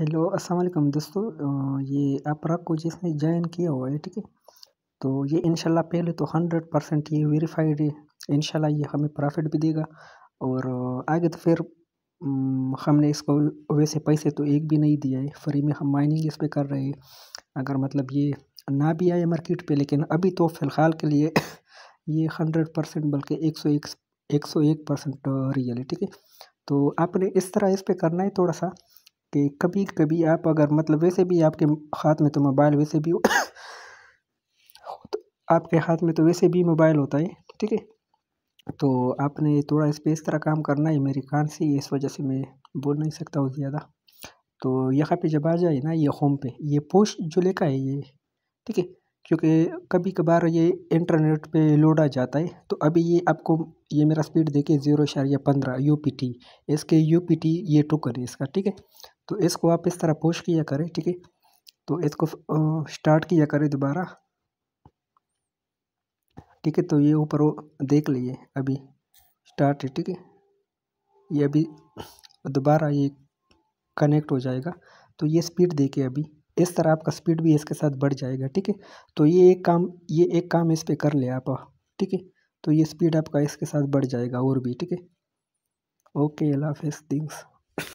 hello अस्सलाम वालेकुम दोस्तों ये अपराग को जिसने ज्वाइन किया हुआ है ठीक है तो ये इनशाला पहले तो हंड्रेड परसेंट ये वेरीफाइड है इनशाला ये हमें प्रॉफिट भी देगा और आगे तो फिर हमने इसको वैसे पैसे तो एक भी नहीं दिया है फ्री में हम माइनिंग इस पर कर रहे हैं अगर मतलब ये ना भी आए मार्केट पर लेकिन अभी तो फ़िलहाल के लिए ये हंड्रेड परसेंट बल्कि एक सौ एक सौ एक परसेंट रियल है ठीक है तो आपने इस तरह इस पर करना है थोड़ा सा कि कभी कभी आप अगर मतलब वैसे भी आपके हाथ में तो मोबाइल वैसे भी तो आपके हाथ में तो वैसे भी मोबाइल होता है ठीक है तो आपने थोड़ा इस पर इस तरह काम करना है मेरी कान से इस वजह से मैं बोल नहीं सकता हूँ ज़्यादा तो यहाँ पे जब आ जाए ना ये होम पे ये पोस्ट जो लेकर है ये ठीक है क्योंकि कभी कभार ये इंटरनेट पे लोड आ जाता है तो अभी ये आपको ये मेरा स्पीड देखिए ज़ीरो इशारिया पंद्रह यू पी टी इसके यू पी टी ये टुकर है इसका ठीक है तो इसको आप इस तरह पोस्ट किया करें ठीक है तो इसको स्टार्ट किया करें दोबारा ठीक है तो ये ऊपर देख लीजिए अभी स्टार्ट है ठीक है ये अभी दोबारा ये कनेक्ट हो जाएगा तो ये स्पीड देखिए अभी इस तरह आपका स्पीड भी इसके साथ बढ़ जाएगा ठीक है तो ये एक काम ये एक काम इस पर कर ले आप ठीक है तो ये स्पीड आपका इसके साथ बढ़ जाएगा और भी ठीक है ओके अल्लाह हाफिज़ थिंग्स